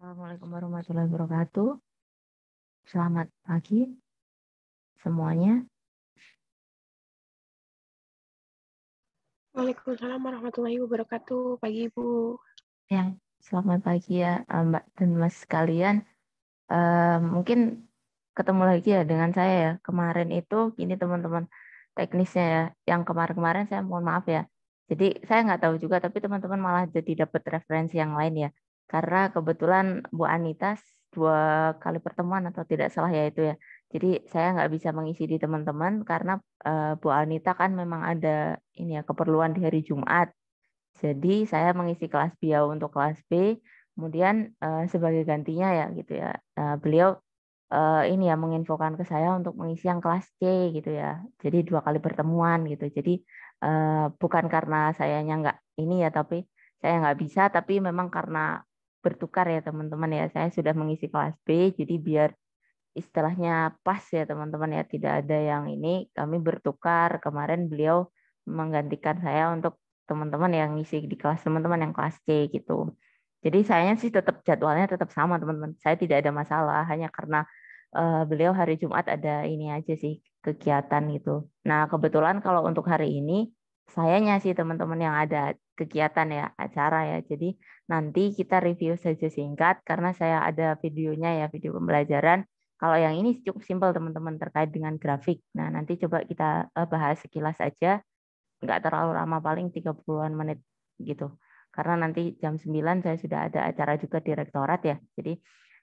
Assalamualaikum warahmatullahi wabarakatuh. Selamat pagi semuanya. Waalaikumsalam warahmatullahi wabarakatuh. Pagi Ibu. Ya selamat pagi ya eh, Mbak dan Mas sekalian. Uh, mungkin ketemu lagi ya dengan saya ya. Kemarin itu gini teman-teman teknisnya ya. Yang kemarin-kemarin saya mohon maaf ya. Jadi saya nggak tahu juga, tapi teman-teman malah jadi dapat referensi yang lain ya karena kebetulan Bu Anita dua kali pertemuan atau tidak salah ya itu ya. Jadi saya nggak bisa mengisi di teman-teman karena uh, Bu Anita kan memang ada ini ya keperluan di hari Jumat. Jadi saya mengisi kelas B untuk kelas B, kemudian uh, sebagai gantinya ya gitu ya. Uh, beliau uh, ini ya menginfokan ke saya untuk mengisi yang kelas C gitu ya. Jadi dua kali pertemuan gitu. Jadi uh, bukan karena sayanya nggak ini ya tapi saya nggak bisa tapi memang karena bertukar ya teman-teman ya. Saya sudah mengisi kelas B, jadi biar istilahnya pas ya teman-teman ya. Tidak ada yang ini, kami bertukar. Kemarin beliau menggantikan saya untuk teman-teman yang ngisi di kelas teman-teman yang kelas C gitu. Jadi saya sih tetap jadwalnya tetap sama teman-teman. Saya tidak ada masalah hanya karena uh, beliau hari Jumat ada ini aja sih kegiatan gitu. Nah kebetulan kalau untuk hari ini sayanya sih teman-teman yang ada kegiatan ya, acara ya. Jadi nanti kita review saja singkat karena saya ada videonya ya, video pembelajaran. Kalau yang ini cukup simpel teman-teman terkait dengan grafik. Nah, nanti coba kita eh, bahas sekilas aja. Nggak terlalu lama, paling 30-an menit gitu. Karena nanti jam 9 saya sudah ada acara juga direktorat ya. Jadi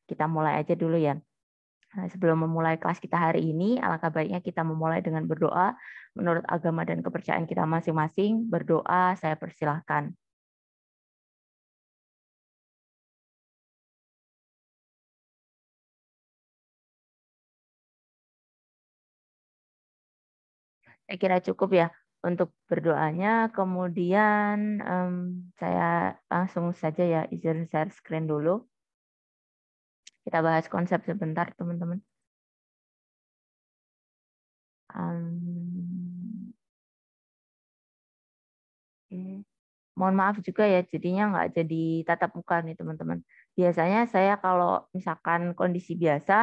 kita mulai aja dulu ya. Nah, sebelum memulai kelas kita hari ini, alangkah baiknya kita memulai dengan berdoa menurut agama dan kepercayaan kita masing-masing. Berdoa, saya persilahkan. Saya kira cukup ya untuk berdoanya. Kemudian um, saya langsung saja ya izin share screen dulu. Kita bahas konsep sebentar, teman-teman. Mohon maaf juga ya, jadinya nggak jadi tatap muka nih, teman-teman. Biasanya saya kalau misalkan kondisi biasa,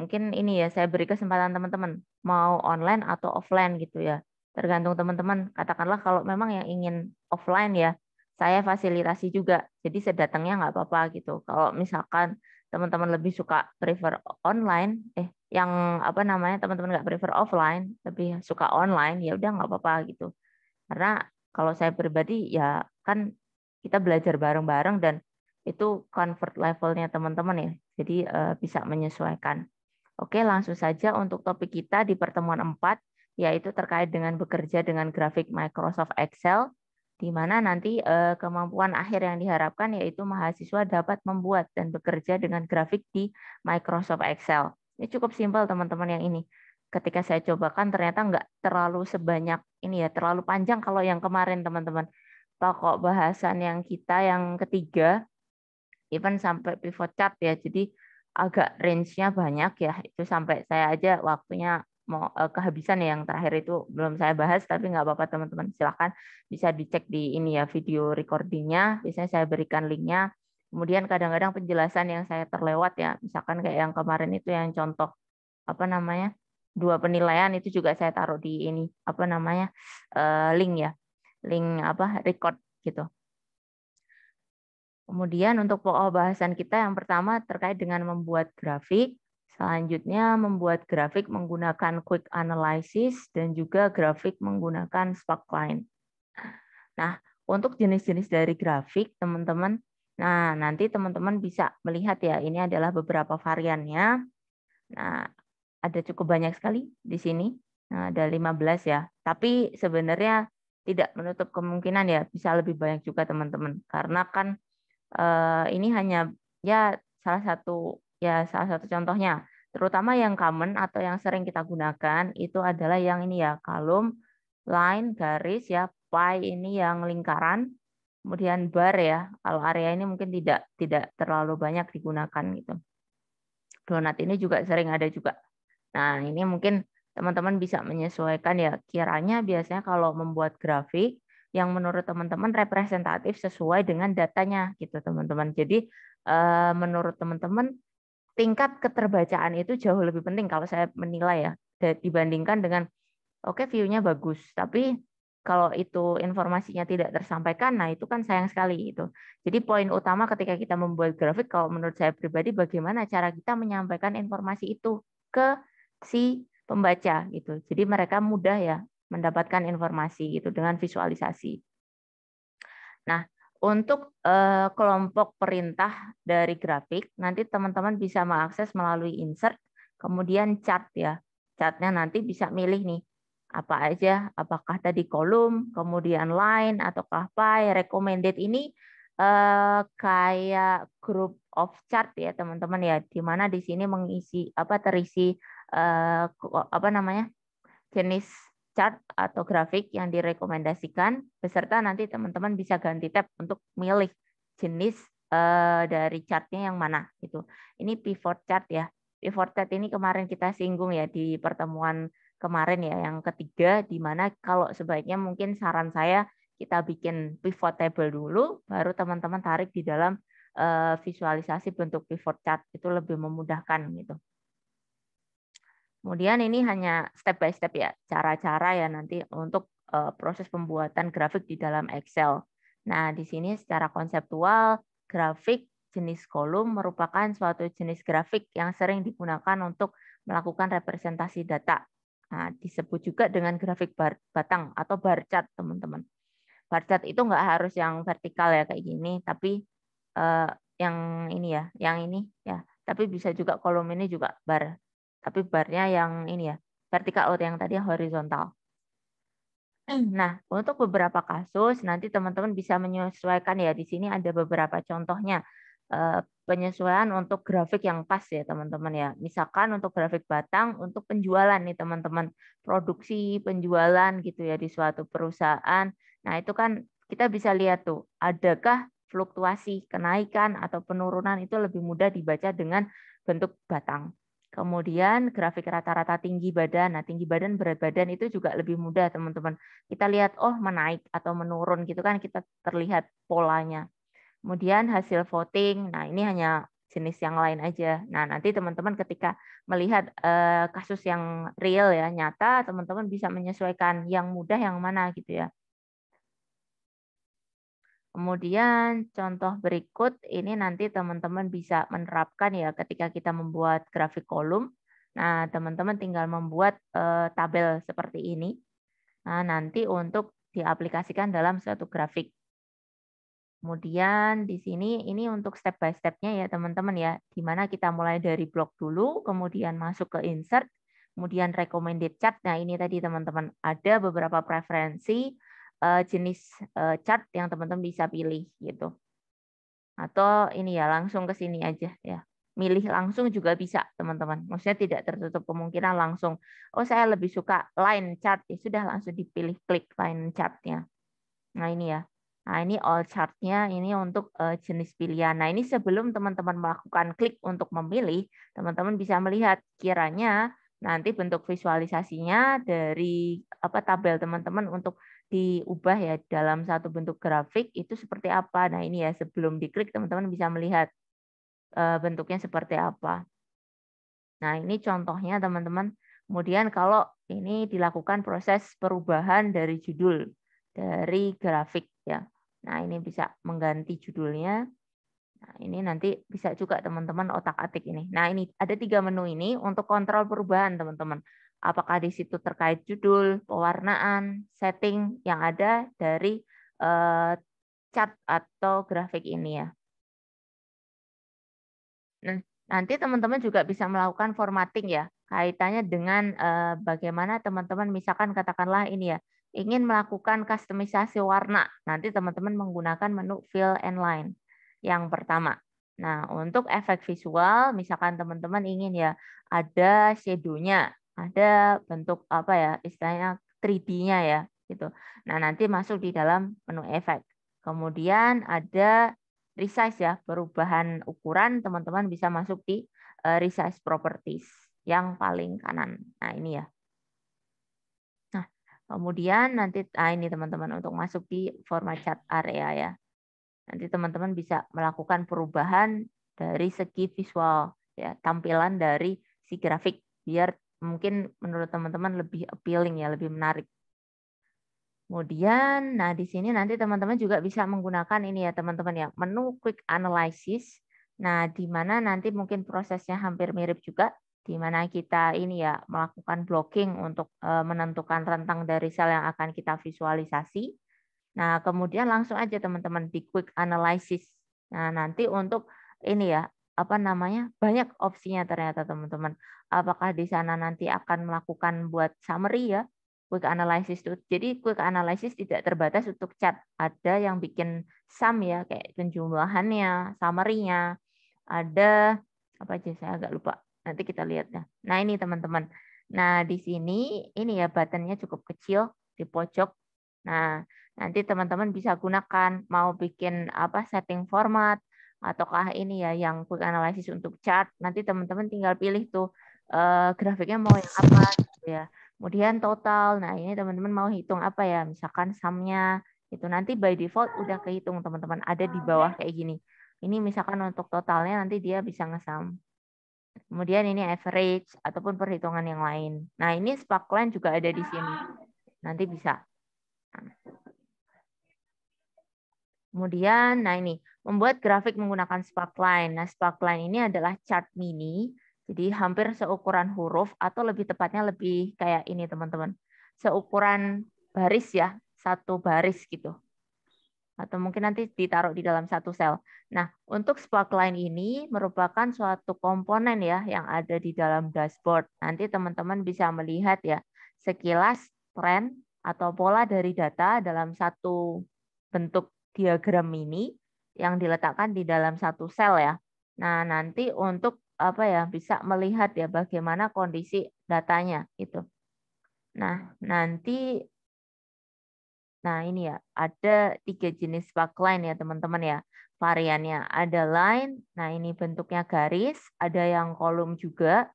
mungkin ini ya, saya beri kesempatan teman-teman, mau online atau offline gitu ya tergantung teman-teman. Katakanlah kalau memang yang ingin offline ya, saya fasilitasi juga. Jadi sedatangnya nggak apa-apa gitu. Kalau misalkan teman-teman lebih suka prefer online eh yang apa namanya teman-teman nggak prefer offline lebih suka online ya udah nggak apa-apa gitu karena kalau saya pribadi ya kan kita belajar bareng-bareng dan itu comfort levelnya teman-teman ya jadi uh, bisa menyesuaikan oke langsung saja untuk topik kita di pertemuan 4 yaitu terkait dengan bekerja dengan grafik Microsoft Excel di mana nanti uh, kemampuan akhir yang diharapkan yaitu mahasiswa dapat membuat dan bekerja dengan grafik di Microsoft Excel. Ini cukup simpel teman-teman yang ini. Ketika saya cobakan ternyata nggak terlalu sebanyak ini ya, terlalu panjang kalau yang kemarin teman-teman. Pokok bahasan yang kita yang ketiga, even sampai pivot chart ya, jadi agak range-nya banyak ya, itu sampai saya aja waktunya mau uh, kehabisan ya, yang terakhir itu belum saya bahas tapi nggak apa-apa teman-teman silahkan bisa dicek di ini ya video recordingnya biasanya saya berikan linknya kemudian kadang-kadang penjelasan yang saya terlewat ya misalkan kayak yang kemarin itu yang contoh apa namanya dua penilaian itu juga saya taruh di ini apa namanya uh, link ya link apa record gitu kemudian untuk pokok oh, bahasan kita yang pertama terkait dengan membuat grafik Selanjutnya membuat grafik menggunakan quick analysis dan juga grafik menggunakan sparkline. Nah, untuk jenis-jenis dari grafik, teman-teman, nah nanti teman-teman bisa melihat ya, ini adalah beberapa variannya. Nah, ada cukup banyak sekali di sini. Nah, ada 15 ya. Tapi sebenarnya tidak menutup kemungkinan ya bisa lebih banyak juga teman-teman. Karena kan eh, ini hanya ya salah satu Ya, salah satu contohnya, terutama yang common atau yang sering kita gunakan itu adalah yang ini ya, kalum line, garis ya, pie ini yang lingkaran, kemudian bar ya. Kalau area ini mungkin tidak tidak terlalu banyak digunakan gitu. Donat ini juga sering ada juga. Nah, ini mungkin teman-teman bisa menyesuaikan ya. Kiranya biasanya kalau membuat grafik yang menurut teman-teman representatif sesuai dengan datanya gitu teman-teman. Jadi eh, menurut teman-teman tingkat keterbacaan itu jauh lebih penting kalau saya menilai ya dibandingkan dengan oke okay, view-nya bagus tapi kalau itu informasinya tidak tersampaikan nah itu kan sayang sekali itu jadi poin utama ketika kita membuat grafik kalau menurut saya pribadi bagaimana cara kita menyampaikan informasi itu ke si pembaca gitu jadi mereka mudah ya mendapatkan informasi gitu dengan visualisasi nah untuk uh, kelompok perintah dari grafik, nanti teman-teman bisa mengakses melalui insert, kemudian chart ya. Chartnya nanti bisa milih nih apa aja, apakah tadi kolom, kemudian line, ataukah pie, recommended ini eh, kayak group of chart ya teman-teman ya, di mana di sini mengisi apa terisi eh, apa namanya jenis chart atau grafik yang direkomendasikan, beserta nanti teman-teman bisa ganti tab untuk milih jenis uh, dari chartnya yang mana. Itu. Ini pivot chart ya. Pivot chart ini kemarin kita singgung ya di pertemuan kemarin ya yang ketiga, di mana kalau sebaiknya mungkin saran saya kita bikin pivot table dulu, baru teman-teman tarik di dalam uh, visualisasi bentuk pivot chart itu lebih memudahkan gitu. Kemudian ini hanya step by step ya, cara-cara ya nanti untuk eh, proses pembuatan grafik di dalam Excel. Nah, di sini secara konseptual, grafik jenis kolom merupakan suatu jenis grafik yang sering digunakan untuk melakukan representasi data. Nah, disebut juga dengan grafik bar, batang atau bar chart, teman-teman. Bar chart itu nggak harus yang vertikal ya kayak gini, tapi eh, yang ini ya, yang ini ya. Tapi bisa juga kolom ini juga bar tapi barnya yang ini ya vertikal atau yang tadi horizontal. Hmm. Nah, untuk beberapa kasus nanti teman-teman bisa menyesuaikan ya. Di sini ada beberapa contohnya eh, penyesuaian untuk grafik yang pas ya teman-teman ya. Misalkan untuk grafik batang untuk penjualan nih teman-teman, produksi, penjualan gitu ya di suatu perusahaan. Nah, itu kan kita bisa lihat tuh, adakah fluktuasi kenaikan atau penurunan itu lebih mudah dibaca dengan bentuk batang. Kemudian grafik rata-rata tinggi badan. Nah, tinggi badan, berat badan itu juga lebih mudah, teman-teman. Kita lihat, oh menaik atau menurun gitu kan, kita terlihat polanya. Kemudian hasil voting. Nah, ini hanya jenis yang lain aja. Nah, nanti teman-teman ketika melihat eh, kasus yang real ya, nyata, teman-teman bisa menyesuaikan yang mudah yang mana gitu ya. Kemudian contoh berikut ini nanti teman-teman bisa menerapkan ya ketika kita membuat grafik kolom. Nah, teman-teman tinggal membuat uh, tabel seperti ini. Nah, nanti untuk diaplikasikan dalam suatu grafik. Kemudian di sini ini untuk step by step-nya ya teman-teman ya. Di mana kita mulai dari blok dulu, kemudian masuk ke insert, kemudian recommended chart. Nah, ini tadi teman-teman ada beberapa preferensi uh, jenis uh, eh, chart yang teman-teman bisa pilih gitu. Atau ini ya langsung ke sini aja ya. Milih langsung juga bisa teman-teman. Maksudnya tidak tertutup kemungkinan langsung. Oh saya lebih suka line chart. Ya sudah langsung dipilih klik line chartnya. Nah ini ya. Nah ini all chartnya ini untuk eh, jenis pilihan. Nah ini sebelum teman-teman melakukan klik untuk memilih, teman-teman bisa melihat kiranya nanti bentuk visualisasinya dari apa tabel teman-teman untuk diubah ya dalam satu bentuk grafik itu seperti apa. Nah ini ya sebelum diklik teman-teman bisa melihat eh, bentuknya seperti apa. Nah ini contohnya teman-teman. Kemudian kalau ini dilakukan proses perubahan dari judul dari grafik ya. Nah ini bisa mengganti judulnya. Nah, ini nanti bisa juga teman-teman otak-atik ini. Nah, ini ada tiga menu ini untuk kontrol perubahan, teman-teman. Apakah di situ terkait judul, pewarnaan, setting yang ada dari uh, eh, cat atau grafik ini ya. Nah, nanti teman-teman juga bisa melakukan formatting ya, kaitannya dengan uh, bagaimana teman-teman misalkan katakanlah ini ya, ingin melakukan customisasi warna. Nanti teman-teman menggunakan menu fill and line yang pertama. Nah, untuk efek visual, misalkan teman-teman ingin ya ada shadow-nya ada bentuk apa ya istilahnya 3D-nya ya gitu. Nah nanti masuk di dalam menu efek. Kemudian ada resize ya perubahan ukuran teman-teman bisa masuk di eh, resize properties yang paling kanan. Nah ini ya. Nah kemudian nanti ah ini teman-teman untuk masuk di format chart area ya. Nanti teman-teman bisa melakukan perubahan dari segi visual ya tampilan dari si grafik biar mungkin menurut teman-teman lebih appealing ya, lebih menarik. Kemudian, nah di sini nanti teman-teman juga bisa menggunakan ini ya teman-teman ya, menu quick analysis. Nah, di mana nanti mungkin prosesnya hampir mirip juga, di mana kita ini ya melakukan blocking untuk eh, menentukan rentang dari sel yang akan kita visualisasi. Nah, kemudian langsung aja teman-teman di quick analysis. Nah, nanti untuk ini ya, apa namanya banyak opsinya ternyata teman-teman apakah di sana nanti akan melakukan buat summary ya quick analysis tuh jadi quick analysis tidak terbatas untuk chat ada yang bikin sum ya kayak penjumlahannya summary-nya ada apa aja saya agak lupa nanti kita lihat ya nah ini teman-teman nah di sini ini ya buttonnya cukup kecil di pojok nah nanti teman-teman bisa gunakan mau bikin apa setting format ataukah ini ya yang quick analysis untuk chart. Nanti teman-teman tinggal pilih tuh uh, grafiknya mau yang apa gitu ya. Kemudian total. Nah, ini teman-teman mau hitung apa ya? Misalkan sumnya itu nanti by default udah kehitung teman-teman ada di bawah kayak gini. Ini misalkan untuk totalnya nanti dia bisa ngesam. Kemudian ini average ataupun perhitungan yang lain. Nah, ini sparkline juga ada di sini. Nanti bisa. Nah. Kemudian, nah ini Membuat grafik menggunakan sparkline. Nah, sparkline ini adalah chart mini, jadi hampir seukuran huruf atau lebih tepatnya lebih kayak ini teman-teman. Seukuran baris ya, satu baris gitu. Atau mungkin nanti ditaruh di dalam satu sel. Nah, untuk sparkline ini merupakan suatu komponen ya yang ada di dalam dashboard. Nanti teman-teman bisa melihat ya sekilas tren atau pola dari data dalam satu bentuk diagram ini yang diletakkan di dalam satu sel ya. Nah, nanti untuk apa ya bisa melihat ya bagaimana kondisi datanya itu. Nah, nanti nah ini ya, ada tiga jenis backline ya teman-teman ya. Variannya ada line, nah ini bentuknya garis, ada yang kolom juga,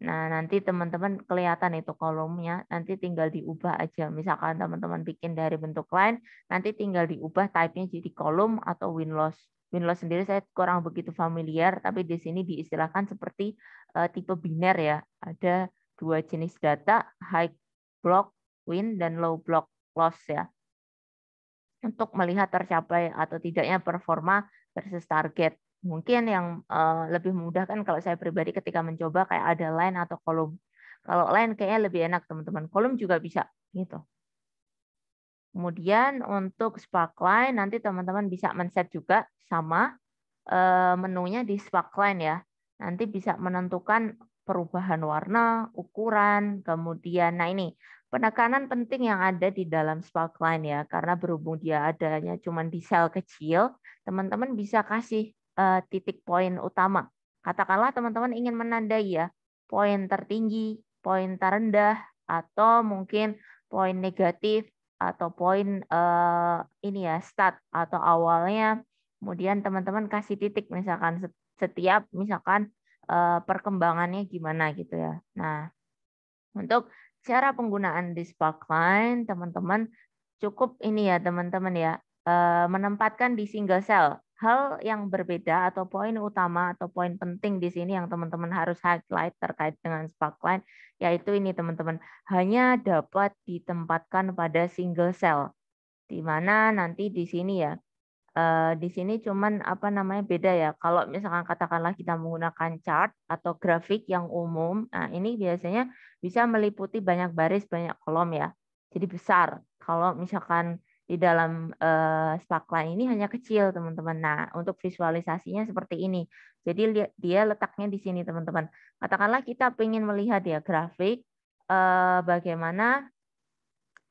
Nah, nanti teman-teman kelihatan itu kolomnya, nanti tinggal diubah aja. Misalkan teman-teman bikin dari bentuk lain, nanti tinggal diubah type-nya jadi kolom atau win-loss. Win-loss sendiri saya kurang begitu familiar, tapi di sini diistilahkan seperti uh, tipe biner ya. Ada dua jenis data, high block win dan low block loss ya. Untuk melihat tercapai atau tidaknya performa versus target. Mungkin yang uh, lebih mudah kan kalau saya pribadi ketika mencoba kayak ada line atau kolom. Kalau line kayaknya lebih enak teman-teman. Kolom juga bisa gitu. Kemudian untuk sparkline nanti teman-teman bisa men-set juga sama uh, menunya di sparkline ya. Nanti bisa menentukan perubahan warna, ukuran, kemudian nah ini penekanan penting yang ada di dalam sparkline ya karena berhubung dia adanya cuma di sel kecil teman-teman bisa kasih uh, titik poin utama. Katakanlah teman-teman ingin menandai ya, poin tertinggi, poin terendah, atau mungkin poin negatif, atau poin uh, ini ya, start atau awalnya. Kemudian teman-teman kasih titik misalkan setiap misalkan uh, perkembangannya gimana gitu ya. Nah, untuk cara penggunaan di Sparkline, teman-teman cukup ini ya teman-teman ya, menempatkan di single cell hal yang berbeda atau poin utama atau poin penting di sini yang teman-teman harus highlight terkait dengan sparkline yaitu ini teman-teman hanya dapat ditempatkan pada single cell di mana nanti di sini ya eh, di sini cuman apa namanya beda ya kalau misalkan katakanlah kita menggunakan chart atau grafik yang umum nah ini biasanya bisa meliputi banyak baris banyak kolom ya jadi besar kalau misalkan di dalam uh, eh, sparkline ini hanya kecil teman-teman. Nah untuk visualisasinya seperti ini. Jadi dia letaknya di sini teman-teman. Katakanlah kita ingin melihat ya grafik uh, bagaimana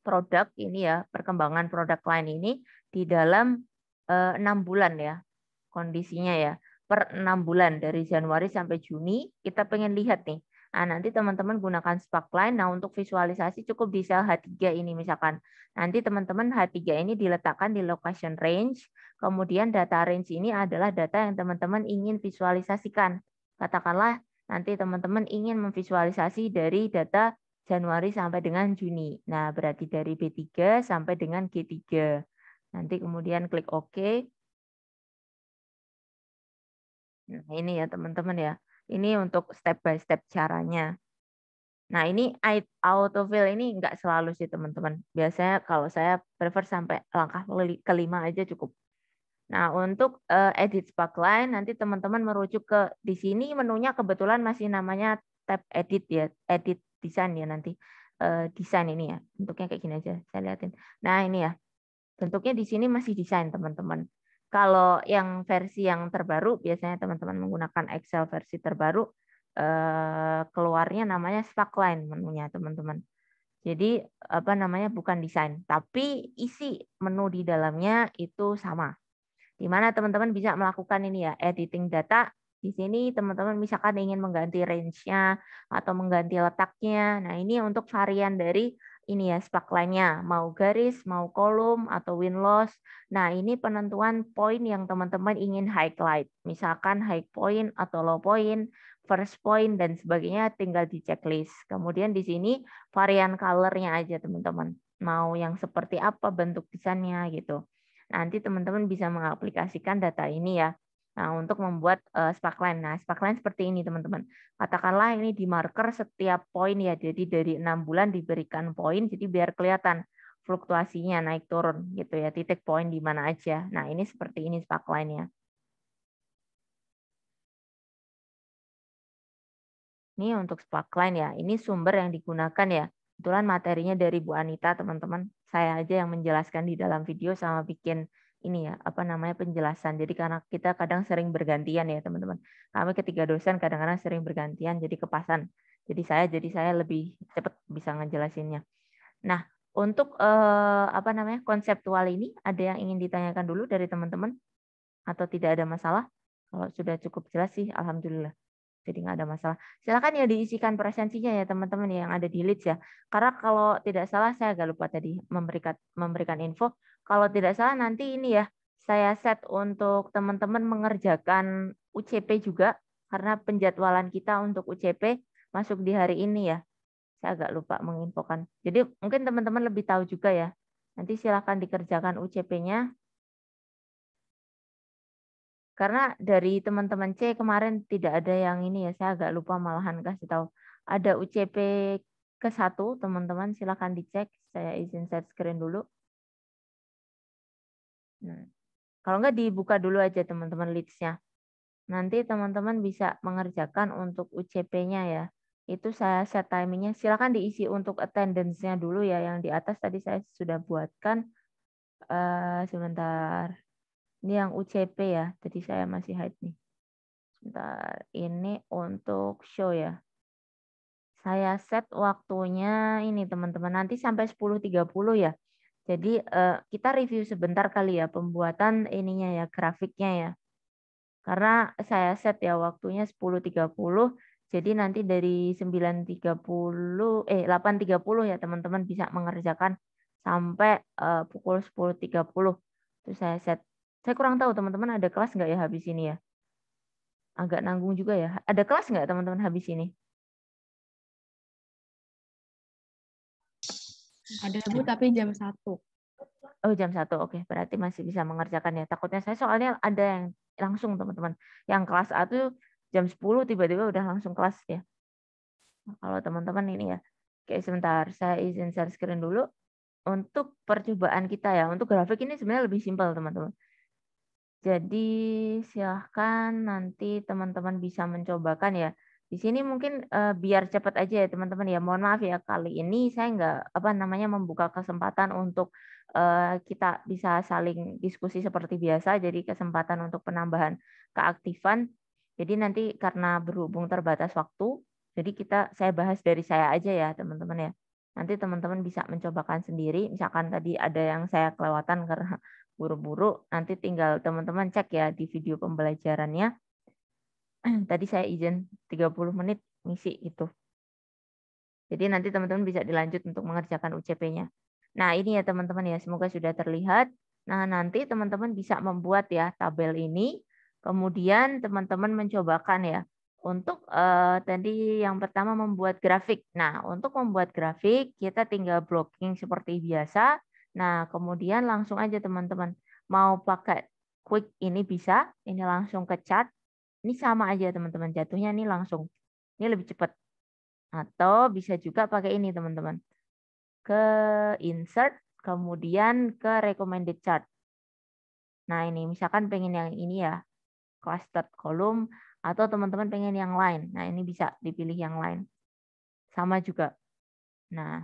produk ini ya perkembangan produk lain ini di dalam eh, enam bulan ya kondisinya ya per enam bulan dari Januari sampai Juni kita pengen lihat nih Nah, nanti teman-teman gunakan sparkline. Nah, untuk visualisasi cukup di sel H3 ini misalkan. Nanti teman-teman H3 ini diletakkan di location range. Kemudian data range ini adalah data yang teman-teman ingin visualisasikan. Katakanlah nanti teman-teman ingin memvisualisasi dari data Januari sampai dengan Juni. Nah, berarti dari B3 sampai dengan G3. Nanti kemudian klik OK. Nah, ini ya teman-teman ya. Ini untuk step by step caranya. Nah, ini autofill ini nggak selalu sih, teman-teman. Biasanya kalau saya prefer sampai langkah kelima aja cukup. Nah, untuk eh, edit sparkline, nanti teman-teman merujuk ke di sini menunya kebetulan masih namanya tab edit ya, edit desain ya nanti. Eh, desain ini ya, bentuknya kayak gini aja, saya liatin. Nah, ini ya, bentuknya di sini masih desain, teman-teman. Kalau yang versi yang terbaru, biasanya teman-teman menggunakan Excel versi terbaru, eh, keluarnya namanya Slackline menunya, teman-teman. Jadi apa namanya bukan desain, tapi isi menu di dalamnya itu sama. Di mana teman-teman bisa melakukan ini ya, editing data. Di sini teman-teman misalkan ingin mengganti range-nya atau mengganti letaknya. Nah, ini untuk varian dari ini ya spark sparkline-nya, mau garis, mau kolom, atau win-loss. Nah, ini penentuan poin yang teman-teman ingin highlight. Misalkan high point atau low point, first point, dan sebagainya tinggal di checklist. Kemudian di sini varian color-nya aja teman-teman. Mau yang seperti apa bentuk desainnya gitu. Nanti teman-teman bisa mengaplikasikan data ini ya Nah, untuk membuat uh, Nah, sparkline seperti ini, teman-teman. Katakanlah ini di marker setiap poin ya. Jadi dari enam bulan diberikan poin, jadi biar kelihatan fluktuasinya naik turun gitu ya, titik poin di mana aja. Nah, ini seperti ini sparkline-nya. Ini untuk sparkline ya. Ini sumber yang digunakan ya. Kebetulan materinya dari Bu Anita, teman-teman. Saya aja yang menjelaskan di dalam video sama bikin ini ya apa namanya penjelasan. Jadi karena kita kadang sering bergantian ya teman-teman. Kami ketiga dosen kadang-kadang sering bergantian jadi kepasan. Jadi saya jadi saya lebih cepat bisa ngejelasinnya. Nah untuk eh, apa namanya konseptual ini ada yang ingin ditanyakan dulu dari teman-teman atau tidak ada masalah? Kalau sudah cukup jelas sih, alhamdulillah. Jadi nggak ada masalah. Silakan ya diisikan presensinya ya teman-teman yang ada di list ya. Karena kalau tidak salah saya agak lupa tadi memberikan memberikan info kalau tidak salah nanti ini ya, saya set untuk teman-teman mengerjakan UCP juga, karena penjadwalan kita untuk UCP masuk di hari ini ya. Saya agak lupa menginfokan. Jadi mungkin teman-teman lebih tahu juga ya. Nanti silakan dikerjakan UCP-nya. Karena dari teman-teman C kemarin tidak ada yang ini ya, saya agak lupa malahan kasih tahu. Ada UCP ke satu teman-teman silakan dicek. Saya izin set screen dulu. Hmm. Kalau nggak dibuka dulu aja teman-teman leads-nya. Nanti teman-teman bisa mengerjakan untuk UCP-nya ya. Itu saya set timingnya. Silakan diisi untuk attendance-nya dulu ya. Yang di atas tadi saya sudah buatkan. Uh, sebentar. Ini yang UCP ya. Tadi saya masih hide nih. Sebentar. Ini untuk show ya. Saya set waktunya ini teman-teman. Nanti sampai 10.30 ya jadi uh, kita review sebentar kali ya pembuatan ininya ya grafiknya ya. Karena saya set ya waktunya 10.30 jadi nanti dari 9.30 eh 8.30 ya teman-teman bisa mengerjakan sampai uh, pukul 10.30. Terus saya set. Saya kurang tahu teman-teman ada kelas nggak ya habis ini ya? Agak nanggung juga ya. Ada kelas nggak teman-teman habis ini? Ada bu, iya. tapi jam satu. Oh, jam satu, Oke, okay. berarti masih bisa mengerjakan ya. Takutnya saya soalnya ada yang langsung teman-teman. Yang kelas A tuh jam 10 tiba-tiba udah langsung kelas ya. Nah, kalau teman-teman ini ya. Oke, sebentar. Saya izin share screen dulu. Untuk percobaan kita ya. Untuk grafik ini sebenarnya lebih simpel teman-teman. Jadi silahkan nanti teman-teman bisa mencobakan ya di sini mungkin uh, biar cepat aja ya teman-teman ya. Mohon maaf ya kali ini saya nggak apa namanya membuka kesempatan untuk uh, kita bisa saling diskusi seperti biasa. Jadi kesempatan untuk penambahan keaktifan. Jadi nanti karena berhubung terbatas waktu, jadi kita saya bahas dari saya aja ya teman-teman ya. Nanti teman-teman bisa mencobakan sendiri. Misalkan tadi ada yang saya kelewatan karena buru-buru, nanti tinggal teman-teman cek ya di video pembelajarannya tadi saya izin 30 menit ngisi itu. Jadi nanti teman-teman bisa dilanjut untuk mengerjakan UCP-nya. Nah, ini ya teman-teman ya, semoga sudah terlihat. Nah, nanti teman-teman bisa membuat ya tabel ini. Kemudian teman-teman mencobakan ya untuk eh, tadi yang pertama membuat grafik. Nah, untuk membuat grafik kita tinggal blocking seperti biasa. Nah, kemudian langsung aja teman-teman mau pakai quick ini bisa, ini langsung ke chat ini sama aja teman-teman, jatuhnya ini langsung. Ini lebih cepat. Atau bisa juga pakai ini teman-teman. Ke insert, kemudian ke recommended chart. Nah ini misalkan pengen yang ini ya, clustered column, atau teman-teman pengen yang lain. Nah ini bisa dipilih yang lain. Sama juga. Nah,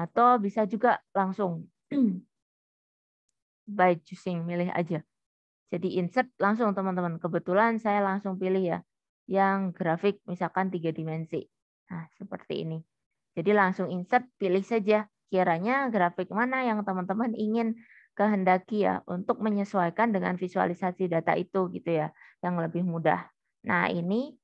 atau bisa juga langsung by choosing, milih aja. Jadi insert langsung teman-teman. Kebetulan saya langsung pilih ya yang grafik misalkan tiga dimensi. Nah, seperti ini. Jadi langsung insert, pilih saja kiranya grafik mana yang teman-teman ingin kehendaki ya untuk menyesuaikan dengan visualisasi data itu gitu ya, yang lebih mudah. Nah, ini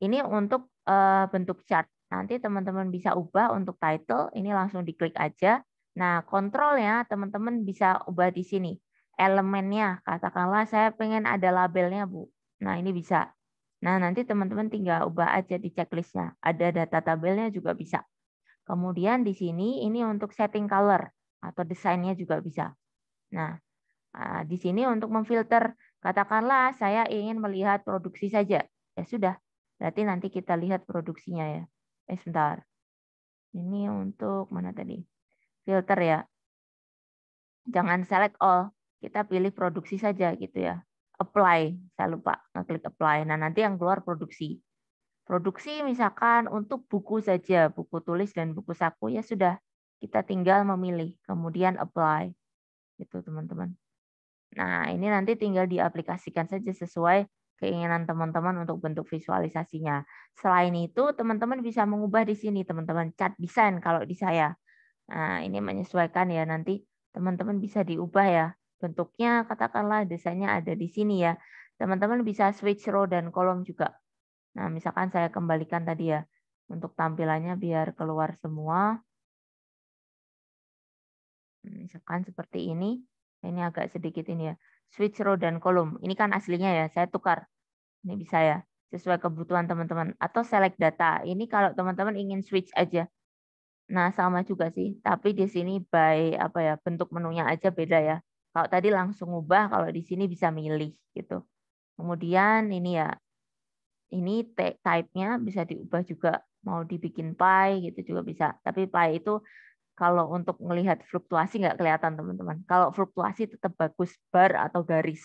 ini untuk uh, bentuk chart. Nanti teman-teman bisa ubah untuk title, ini langsung diklik aja. Nah, kontrolnya teman-teman bisa ubah di sini elemennya. Katakanlah saya pengen ada labelnya, Bu. Nah, ini bisa. Nah, nanti teman-teman tinggal ubah aja di checklistnya. Ada data tabelnya juga bisa. Kemudian di sini ini untuk setting color atau desainnya juga bisa. Nah, ah, di sini untuk memfilter, katakanlah saya ingin melihat produksi saja. Ya sudah, berarti nanti kita lihat produksinya ya. Eh, sebentar. Ini untuk mana tadi? Filter ya. Jangan select all kita pilih produksi saja gitu ya. Apply, saya lupa ngeklik apply. Nah, nanti yang keluar produksi. Produksi misalkan untuk buku saja, buku tulis dan buku saku ya sudah kita tinggal memilih, kemudian apply. Gitu, teman-teman. Nah, ini nanti tinggal diaplikasikan saja sesuai keinginan teman-teman untuk bentuk visualisasinya. Selain itu, teman-teman bisa mengubah di sini, teman-teman, cat desain kalau di saya. Nah, ini menyesuaikan ya nanti teman-teman bisa diubah ya bentuknya katakanlah desainnya ada di sini ya. Teman-teman bisa switch row dan kolom juga. Nah, misalkan saya kembalikan tadi ya untuk tampilannya biar keluar semua. Nah, misalkan seperti ini. Ini agak sedikit ini ya. Switch row dan kolom. Ini kan aslinya ya, saya tukar. Ini bisa ya, sesuai kebutuhan teman-teman. Atau select data. Ini kalau teman-teman ingin switch aja. Nah, sama juga sih. Tapi di sini by apa ya bentuk menunya aja beda ya. Kalau tadi langsung ubah, kalau di sini bisa milih gitu. Kemudian ini ya, ini type-nya bisa diubah juga. Mau dibikin pie gitu juga bisa. Tapi pie itu kalau untuk melihat fluktuasi nggak kelihatan teman-teman. Kalau fluktuasi tetap bagus bar atau garis.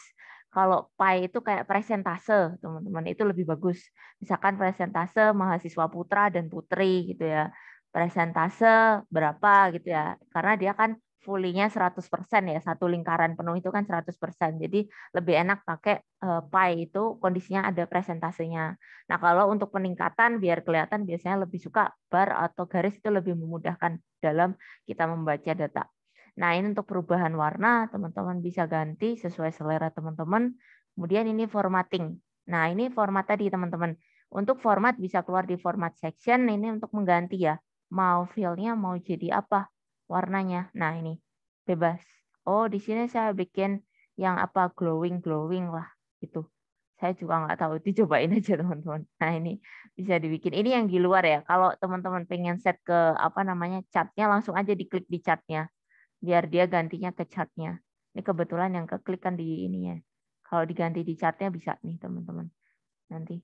Kalau pie itu kayak presentase teman-teman itu lebih bagus. Misalkan presentase mahasiswa putra dan putri gitu ya. Presentase berapa gitu ya. Karena dia kan fully-nya 100% ya, satu lingkaran penuh itu kan 100%. Jadi lebih enak pakai eh, pie itu kondisinya ada presentasenya. Nah, kalau untuk peningkatan biar kelihatan biasanya lebih suka bar atau garis itu lebih memudahkan dalam kita membaca data. Nah, ini untuk perubahan warna, teman-teman bisa ganti sesuai selera teman-teman. Kemudian ini formatting. Nah, ini format tadi teman-teman. Untuk format bisa keluar di format section, ini untuk mengganti ya. Mau feel-nya mau jadi apa? warnanya. Nah, ini bebas. Oh, di sini saya bikin yang apa glowing-glowing lah gitu. Saya juga nggak tahu, dicobain aja teman-teman. Nah, ini bisa dibikin. Ini yang di luar ya. Kalau teman-teman pengen set ke apa namanya catnya, langsung aja diklik di catnya. Biar dia gantinya ke catnya. Ini kebetulan yang keklik di ini ya. Kalau diganti di catnya bisa nih teman-teman. Nanti.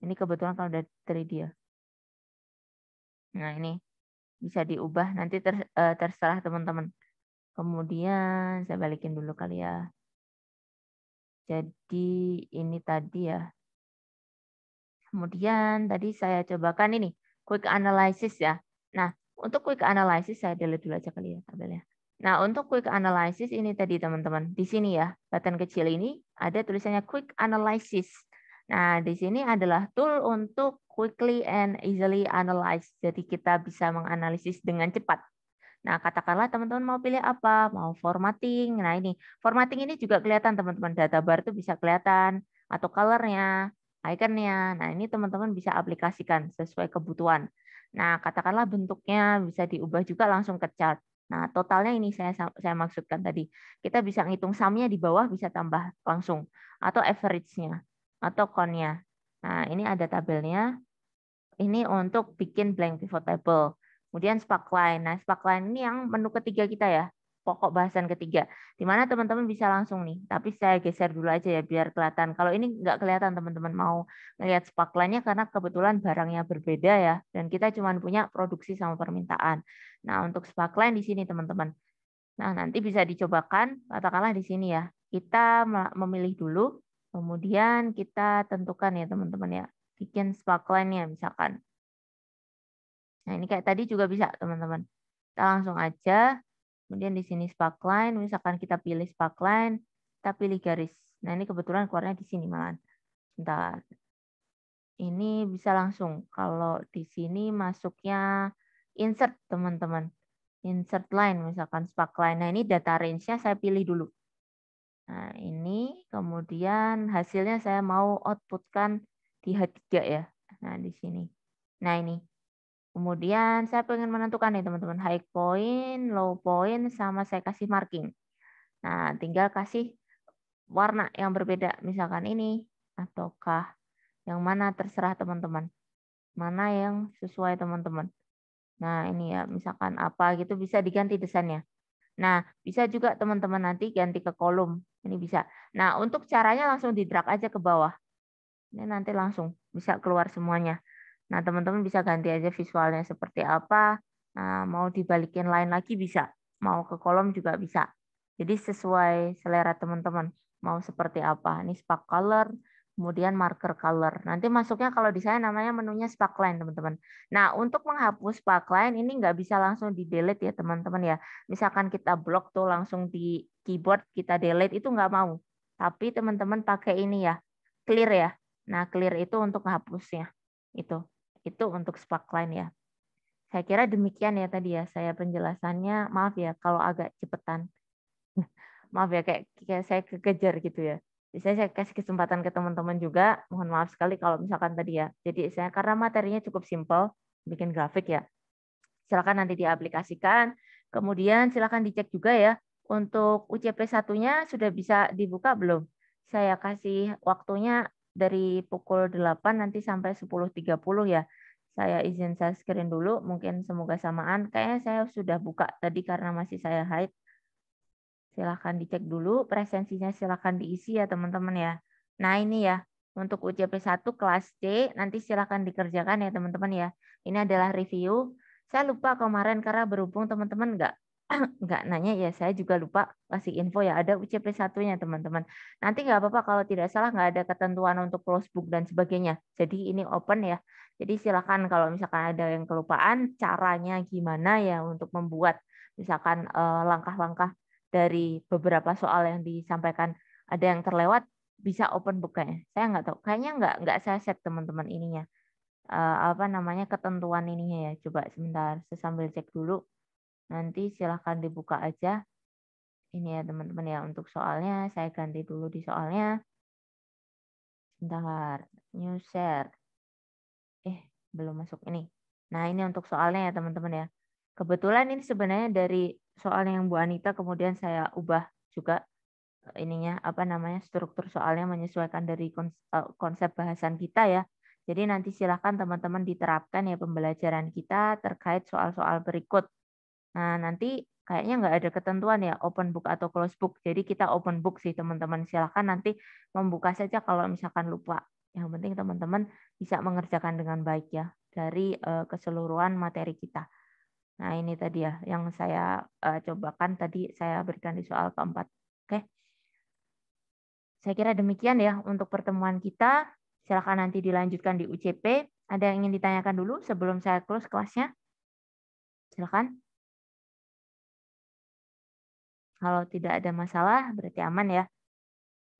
Ini kebetulan kalau udah 3D ya. Nah, ini bisa diubah nanti ter, uh, terserah teman-teman. Kemudian saya balikin dulu kali ya. Jadi ini tadi ya. Kemudian tadi saya cobakan ini quick analysis ya. Nah, untuk quick analysis saya delete dulu aja kali ya tabelnya. Nah, untuk quick analysis ini tadi teman-teman, di sini ya, button kecil ini ada tulisannya quick analysis. Nah, di sini adalah tool untuk quickly and easily analyze. Jadi kita bisa menganalisis dengan cepat. Nah, katakanlah teman-teman mau pilih apa, mau formatting. Nah, ini formatting ini juga kelihatan teman-teman data bar itu bisa kelihatan atau colornya, iconnya. Nah, ini teman-teman bisa aplikasikan sesuai kebutuhan. Nah, katakanlah bentuknya bisa diubah juga langsung ke chart. Nah, totalnya ini saya saya maksudkan tadi. Kita bisa ngitung sumnya di bawah bisa tambah langsung atau average-nya atau konnya. Nah, ini ada tabelnya. Ini untuk bikin blank pivot table. Kemudian sparkline. Nah, sparkline ini yang menu ketiga kita ya, pokok bahasan ketiga. Di mana teman-teman bisa langsung nih, tapi saya geser dulu aja ya biar kelihatan. Kalau ini nggak kelihatan teman-teman mau melihat sparkline-nya karena kebetulan barangnya berbeda ya, dan kita cuma punya produksi sama permintaan. Nah, untuk sparkline di sini teman-teman. Nah, nanti bisa dicobakan, katakanlah di sini ya. Kita memilih dulu Kemudian kita tentukan ya teman-teman ya, bikin sparkline ya misalkan. Nah ini kayak tadi juga bisa teman-teman. Kita langsung aja, kemudian di sini sparkline, misalkan kita pilih sparkline, kita pilih garis. Nah ini kebetulan keluarnya di sini malah. Bentar. Ini bisa langsung. Kalau di sini masuknya insert teman-teman. Insert line misalkan sparkline. Nah ini data range-nya saya pilih dulu Nah, ini kemudian hasilnya saya mau outputkan di H3 ya. Nah, di sini. Nah, ini. Kemudian saya pengen menentukan nih teman-teman, high point, low point, sama saya kasih marking. Nah, tinggal kasih warna yang berbeda, misalkan ini, ataukah yang mana terserah teman-teman. Mana yang sesuai teman-teman. Nah, ini ya, misalkan apa gitu bisa diganti desainnya. Nah, bisa juga teman-teman nanti ganti ke kolom. Ini bisa. Nah, untuk caranya langsung di drag aja ke bawah. Ini nanti langsung bisa keluar semuanya. Nah, teman-teman bisa ganti aja visualnya seperti apa. Nah, mau dibalikin lain lagi bisa. Mau ke kolom juga bisa. Jadi sesuai selera teman-teman. Mau seperti apa. Ini spark color, kemudian marker color. Nanti masuknya kalau di saya namanya menunya sparkline, teman-teman. Nah, untuk menghapus sparkline ini nggak bisa langsung di delete ya, teman-teman ya. Misalkan kita blok tuh langsung di keyboard kita delete itu nggak mau. Tapi teman-teman pakai ini ya, clear ya. Nah, clear itu untuk menghapusnya. Itu. Itu untuk sparkline ya. Saya kira demikian ya tadi ya saya penjelasannya. Maaf ya kalau agak cepetan. Maaf ya kayak, kayak saya kekejar gitu ya. Biasanya saya kasih kesempatan ke teman-teman juga. Mohon maaf sekali kalau misalkan tadi ya. Jadi saya karena materinya cukup simpel, bikin grafik ya. Silakan nanti diaplikasikan. Kemudian silakan dicek juga ya untuk UCP satunya sudah bisa dibuka belum? Saya kasih waktunya dari pukul 8 nanti sampai 10.30 ya. Saya izin saya screen dulu, mungkin semoga samaan. Kayaknya saya sudah buka tadi karena masih saya hide. Silahkan dicek dulu, presensinya silahkan diisi ya teman-teman ya. Nah ini ya, untuk UCP 1 kelas C, nanti silahkan dikerjakan ya teman-teman ya. Ini adalah review. Saya lupa kemarin karena berhubung teman-teman nggak nggak nanya ya saya juga lupa kasih info ya ada UCP satunya teman-teman nanti nggak apa-apa kalau tidak salah nggak ada ketentuan untuk close book dan sebagainya jadi ini open ya jadi silakan kalau misalkan ada yang kelupaan caranya gimana ya untuk membuat misalkan eh, langkah-langkah dari beberapa soal yang disampaikan ada yang terlewat bisa open book Saya nggak tahu. Kayaknya nggak nggak saya set teman-teman ininya. Uh, apa namanya ketentuan ininya ya. Coba sebentar saya sambil cek dulu. Nanti silahkan dibuka aja. Ini ya teman-teman ya untuk soalnya saya ganti dulu di soalnya. Sebentar. New share. Eh belum masuk ini. Nah ini untuk soalnya ya teman-teman ya. Kebetulan ini sebenarnya dari soal yang Bu Anita kemudian saya ubah juga eh, ininya apa namanya struktur soalnya menyesuaikan dari eh, konsep bahasan kita ya. Jadi nanti silahkan teman-teman diterapkan ya pembelajaran kita terkait soal-soal berikut. Nah nanti kayaknya nggak ada ketentuan ya open book atau close book. Jadi kita open book sih teman-teman. Silahkan nanti membuka saja kalau misalkan lupa. Yang penting teman-teman bisa mengerjakan dengan baik ya dari eh, keseluruhan materi kita. Nah, ini tadi ya yang saya uh, cobakan tadi saya berikan di soal keempat. Oke. Saya kira demikian ya untuk pertemuan kita. Silakan nanti dilanjutkan di UCP. Ada yang ingin ditanyakan dulu sebelum saya close kelasnya? Silakan. Kalau tidak ada masalah, berarti aman ya.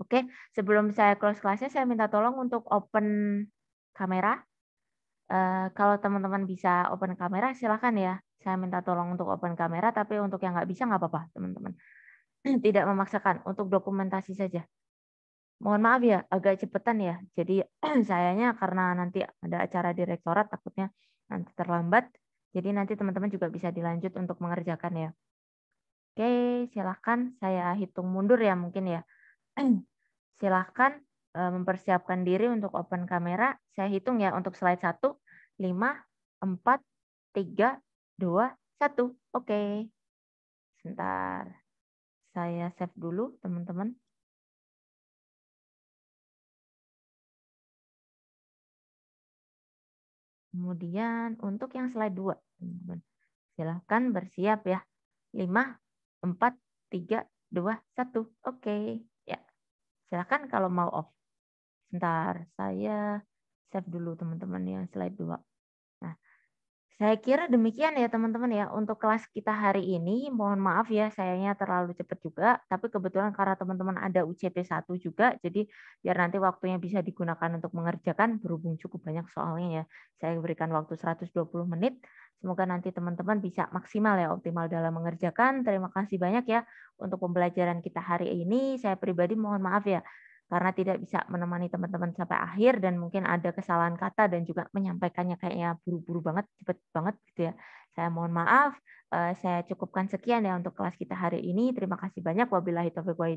Oke, sebelum saya close kelasnya, saya minta tolong untuk open kamera. Uh, kalau teman-teman bisa open kamera, silakan ya. Saya minta tolong untuk open kamera, tapi untuk yang nggak bisa nggak apa-apa, teman-teman. Tidak memaksakan, untuk dokumentasi saja. Mohon maaf ya, agak cepetan ya. Jadi sayanya karena nanti ada acara direktorat, takutnya nanti terlambat. Jadi nanti teman-teman juga bisa dilanjut untuk mengerjakan ya. Oke, silahkan saya hitung mundur ya mungkin ya. silahkan eh, mempersiapkan diri untuk open kamera. Saya hitung ya untuk slide 1, 5, 4, 3, dua, satu. Oke. Okay. Sebentar. Saya save dulu, teman-teman. Kemudian untuk yang slide 2, teman-teman. Silahkan bersiap ya. 5, 4, 3, 2, 1. Oke. Okay. Ya. Silahkan kalau mau off. Sebentar, saya save dulu teman-teman yang slide 2. Oke. Saya kira demikian ya teman-teman ya untuk kelas kita hari ini. Mohon maaf ya sayangnya terlalu cepat juga, tapi kebetulan karena teman-teman ada UCP 1 juga, jadi biar nanti waktunya bisa digunakan untuk mengerjakan berhubung cukup banyak soalnya ya. Saya berikan waktu 120 menit. Semoga nanti teman-teman bisa maksimal ya optimal dalam mengerjakan. Terima kasih banyak ya untuk pembelajaran kita hari ini. Saya pribadi mohon maaf ya karena tidak bisa menemani teman-teman sampai akhir dan mungkin ada kesalahan kata dan juga menyampaikannya kayaknya buru-buru banget, cepet banget gitu ya. Saya mohon maaf, eh, saya cukupkan sekian ya untuk kelas kita hari ini. Terima kasih banyak. Wabillahi taufiq wa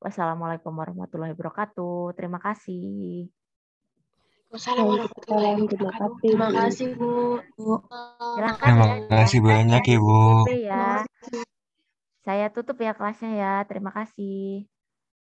Wassalamualaikum warahmatullahi wabarakatuh. Terima kasih. Wassalamualaikum Terima kasih Bu. Terima kasih banyak Ibu. Ya. Saya tutup ya kelasnya ya. Terima kasih.